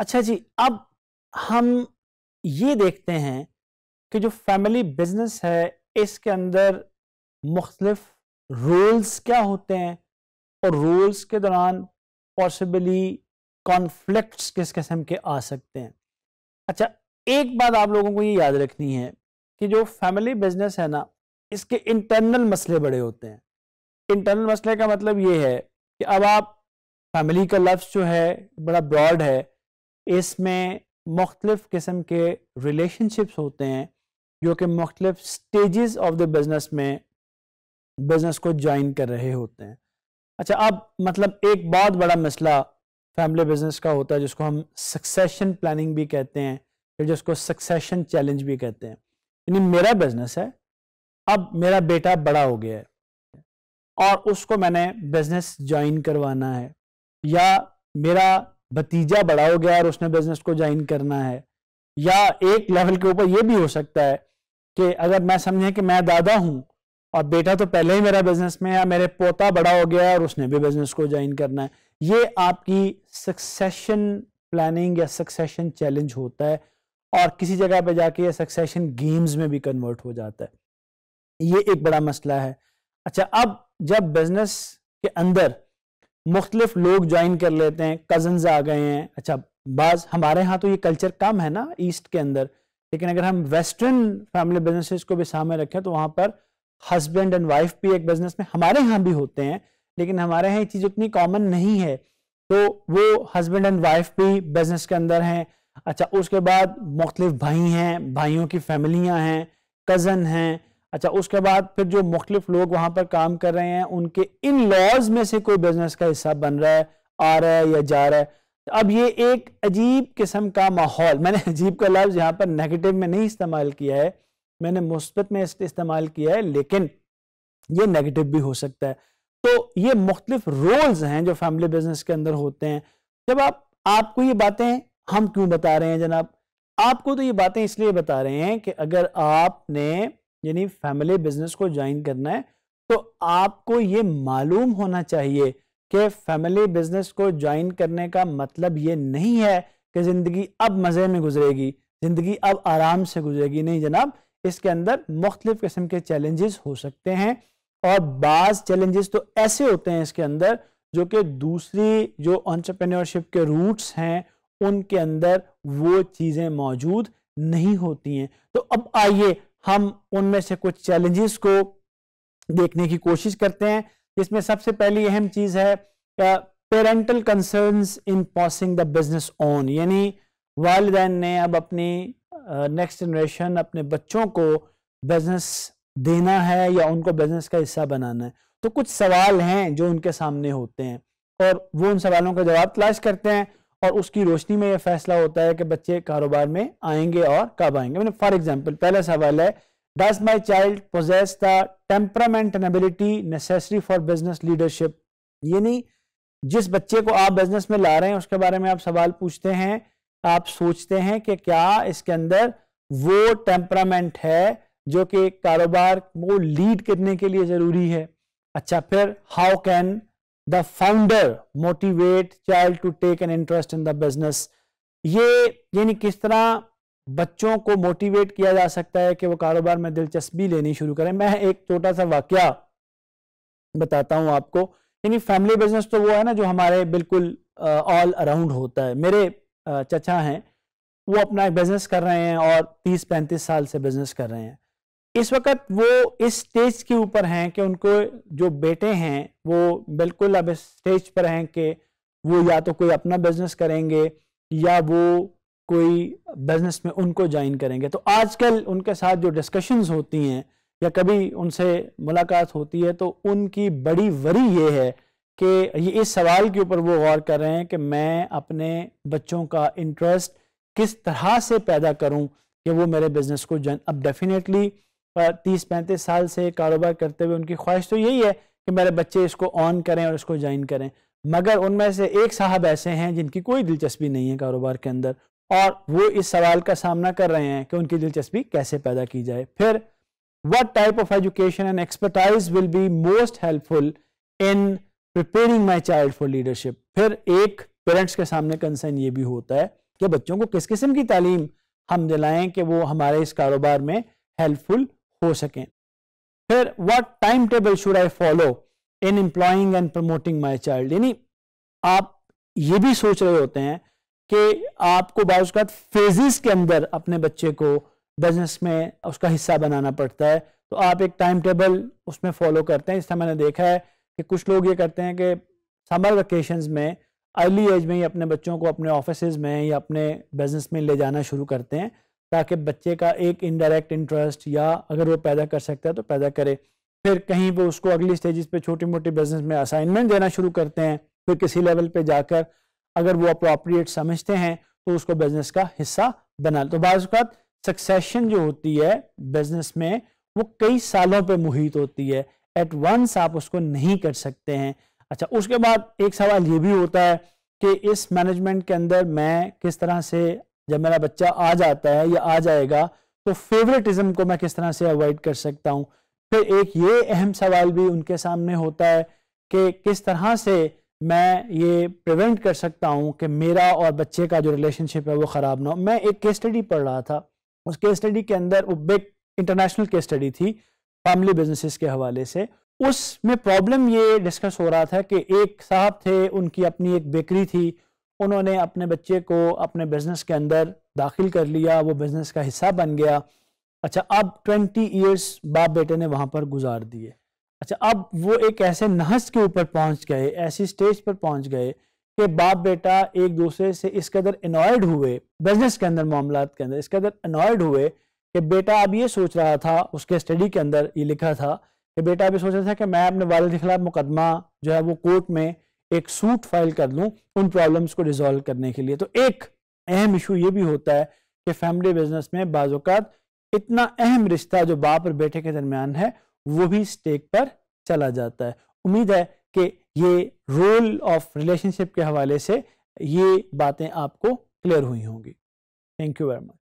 अच्छा जी अब हम ये देखते हैं कि जो फैमिली बिजनेस है इसके अंदर मुख्तलिफ रोल्स क्या होते हैं और रोल्स के दौरान पॉसिबली कॉन्फ्लिक्ट्स किस किस्म के आ सकते हैं अच्छा एक बात आप लोगों को ये याद रखनी है कि जो फैमिली बिजनेस है ना इसके इंटरनल मसले बड़े होते हैं इंटरनल मसले का मतलब ये है कि अब आप फैमिली का लफ्ज़ जो है बड़ा ब्रॉड है इसमें मुख्तलिफ़ किस्म के रिलेशनशिप्स होते हैं जो कि मुख्तलिफ स्टेजेस ऑफ द बिज़नेस में बिज़नेस को ज्वाइन कर रहे होते हैं अच्छा अब मतलब एक बहुत बड़ा मसला फैमिली बिज़नेस का होता है जिसको हम सक्सेशन प्लानिंग भी कहते हैं फिर जिसको सक्सेशन चैलेंज भी कहते हैं यानी मेरा बिज़नेस है अब मेरा बेटा बड़ा हो गया है और उसको मैंने बिज़नेस ज्वाइन करवाना है या मेरा भतीजा बड़ा हो गया और उसने बिजनेस को ज्वाइन करना है या एक लेवल के ऊपर यह भी हो सकता है कि अगर मैं समझे कि मैं दादा हूं और बेटा तो पहले ही मेरा बिजनेस में या मेरे पोता बड़ा हो गया और उसने भी बिजनेस को ज्वाइन करना है ये आपकी सक्सेशन प्लानिंग या सक्सेशन चैलेंज होता है और किसी जगह पे जाके ये सक्सेशन गेम्स में भी कन्वर्ट हो जाता है ये एक बड़ा मसला है अच्छा अब जब बिजनेस के अंदर मुख्तलिफ लोग ज्वाइन कर लेते हैं कजन आ गए हैं अच्छा बाज हमारे यहाँ तो ये कल्चर कम है ना ईस्ट के अंदर लेकिन अगर हम वेस्टर्न फैमिली बिजनेसेस को भी सामने रखें तो वहाँ पर हस्बैंड एंड वाइफ भी एक बिजनेस में हमारे यहाँ भी होते हैं लेकिन हमारे यहाँ ये चीज़ उतनी कॉमन नहीं है तो वो हस्बैंड एंड वाइफ भी बिजनेस के अंदर हैं अच्छा उसके बाद मुख्तलिफ भाई हैं भाइयों की फैमिलियाँ हैं कज़न हैं अच्छा उसके बाद फिर जो मुख्तलिफ लोग वहां पर काम कर रहे हैं उनके इन लॉज में से कोई बिजनेस का हिस्सा बन रहा है आ रहा है या जा रहा है अब ये एक अजीब किस्म का माहौल मैंने अजीब का लफ्ज़ यहाँ पर नेगेटिव में नहीं इस्तेमाल किया है मैंने मुस्बत में इस्तेमाल किया है लेकिन ये नेगेटिव भी हो सकता है तो ये मुख्तलिफ रोल्स हैं जो फैमिली बिजनेस के अंदर होते हैं जब आप आपको ये बातें हम क्यों बता रहे हैं जनाब आपको तो ये बातें इसलिए बता रहे हैं कि अगर आपने यानी फैमिली बिजनेस को ज्वाइन करना है तो आपको ये मालूम होना चाहिए कि फैमिली बिजनेस को ज्वाइन करने का मतलब ये नहीं है कि ज़िंदगी अब मज़े में गुजरेगी ज़िंदगी अब आराम से गुजरेगी नहीं जनाब इसके अंदर मुख्तलिफ़ किस्म के चैलेंजेस हो सकते हैं और बाज़ चैलेंजेस तो ऐसे होते हैं इसके अंदर जो कि दूसरी जो ऑन्टरप्रेन्योरशिप के रूट्स हैं उनके अंदर वो चीज़ें मौजूद नहीं होती हैं तो अब आइए हम उनमें से कुछ चैलेंजेस को देखने की कोशिश करते हैं जिसमें सबसे पहली अहम चीज है parental concerns in passing the business on यानी वाले ने अब अपनी नेक्स्ट जनरेशन अपने बच्चों को बिजनेस देना है या उनको बिजनेस का हिस्सा बनाना है तो कुछ सवाल हैं जो उनके सामने होते हैं और वो उन सवालों का जवाब तलाश करते हैं और उसकी रोशनी में यह फैसला होता है कि बच्चे कारोबार में आएंगे और कब आएंगे मैंने फॉर एग्जाम्पल पहला सवाल है does my child possess the temperament and ability necessary for business leadership ये नहीं जिस बच्चे को आप बिजनेस में ला रहे हैं उसके बारे में आप सवाल पूछते हैं आप सोचते हैं कि क्या इसके अंदर वो टेम्परामेंट है जो कि कारोबार वो लीड करने के लिए ज़रूरी है अच्छा फिर how can the founder motivate child to take an interest in the business ये यानी किस तरह बच्चों को मोटिवेट किया जा सकता है कि वो कारोबार में दिलचस्पी लेनी शुरू करें मैं एक छोटा सा वाक्य बताता हूं आपको यानी फैमिली बिजनेस तो वो है ना जो हमारे बिल्कुल ऑल अराउंड होता है मेरे चचा हैं वो अपना एक बिजनेस कर रहे हैं और तीस पैंतीस साल से बिजनेस कर रहे हैं इस वक्त वो इस स्टेज के ऊपर हैं कि उनको जो बेटे हैं वो बिल्कुल अब इस स्टेज पर हैं कि वो या तो कोई अपना बिजनेस करेंगे या वो कोई बिजनेस में उनको ज्वाइन करेंगे तो आजकल उनके साथ जो डिस्कशंस होती हैं या कभी उनसे मुलाकात होती है तो उनकी बड़ी वरी ये है कि ये इस सवाल के ऊपर वो गौर कर रहे हैं कि मैं अपने बच्चों का इंटरेस्ट किस तरह से पैदा करूं कि वो मेरे बिजनेस को ज्वाइन अब डेफिनेटली तीस पैंतीस साल से कारोबार करते हुए उनकी ख्वाहिश तो यही है कि मेरे बच्चे इसको ऑन करें और इसको ज्वाइन करें मगर उनमें से एक साहब ऐसे हैं जिनकी कोई दिलचस्पी नहीं है कारोबार के अंदर और वो इस सवाल का सामना कर रहे हैं कि उनकी दिलचस्पी कैसे पैदा की जाए फिर what type of education and expertise will be most helpful in preparing my child for leadership फिर एक पेरेंट्स के सामने कंसर्न ये भी होता है कि बच्चों को किस किस्म की तालीम हम दिलाएं कि वो हमारे इस कारोबार में हेल्पफुल हो सके फिर what time table should I follow in employing and promoting my child यानी आप ये भी सोच रहे होते हैं कि आपको बाद फेजिस के अंदर अपने बच्चे को बिजनेस में उसका हिस्सा बनाना पड़ता है तो आप एक टाइम टेबल उसमें फॉलो करते हैं इस तरह मैंने देखा है कि कुछ लोग ये करते हैं कि समर वेकेशन में अर्ली एज में ही अपने बच्चों को अपने ऑफिस में या अपने बिजनेस में ले जाना शुरू करते हैं ताकि बच्चे का एक इनडायरेक्ट इंटरेस्ट या अगर वो पैदा कर सकता है तो पैदा करे फिर कहीं वो उसको अगली स्टेजेस पे छोटी मोटी बिजनेस में असाइनमेंट देना शुरू करते हैं फिर किसी लेवल पे जाकर अगर वो अप्रोप्रिएट समझते हैं तो उसको बिजनेस का हिस्सा बना तो बाज़ात सक्सेशन जो होती है बिजनेस में वो कई सालों पर मुहित होती है एट वंस आप उसको नहीं कर सकते हैं अच्छा उसके बाद एक सवाल ये भी होता है कि इस मैनेजमेंट के अंदर मैं किस तरह से जब मेरा बच्चा आ जाता है या आ जाएगा तो फेवरेटिज्म को मैं किस तरह से अवॉइड कर सकता हूँ फिर एक ये अहम सवाल भी उनके सामने होता है कि किस तरह से मैं ये प्रिवेंट कर सकता हूँ कि मेरा और बच्चे का जो रिलेशनशिप है वो ख़राब ना हो मैं एक केस स्टडी पढ़ रहा था उस केस स्टडी के अंदर वो बिग इंटरनेशनल केस स्टडी थी फैमिली बिजनेसेस के हवाले से उसमें प्रॉब्लम ये डिस्कस हो रहा था कि एक साहब थे उनकी अपनी एक बेकरी थी उन्होंने अपने बच्चे को अपने बिजनेस के अंदर दाखिल कर लिया वो बिजनेस का हिस्सा बन गया अच्छा अब ट्वेंटी ईयर्स बाप बेटे ने वहाँ पर गुजार दिए अच्छा अब वो एक ऐसे नहस के ऊपर पहुँच गए ऐसी स्टेज पर पहुँच गए कि बाप बेटा एक दूसरे से इस कदर अनॉयड हुए बिजनेस के अंदर मामला के अंदर इस कदर अनॉयड हुए कि बेटा अब ये सोच रहा था उसके स्टडी के अंदर ये लिखा था कि बेटा अभी सोच रहा था कि मैं अपने वालद के खिलाफ मुकदमा जो है वो कोर्ट में एक सूट फाइल कर लूँ उन प्रॉब्लम्स को रिजॉल्व करने के लिए तो एक अहम इशू ये भी होता है कि फैमिली बिजनेस में बाज़ात इतना अहम रिश्ता जो बाप और बेटे के दरमियान है वो भी स्टेक पर चला जाता है उम्मीद है कि ये रोल ऑफ रिलेशनशिप के हवाले से ये बातें आपको क्लियर हुई होंगी थैंक यू वेरी मच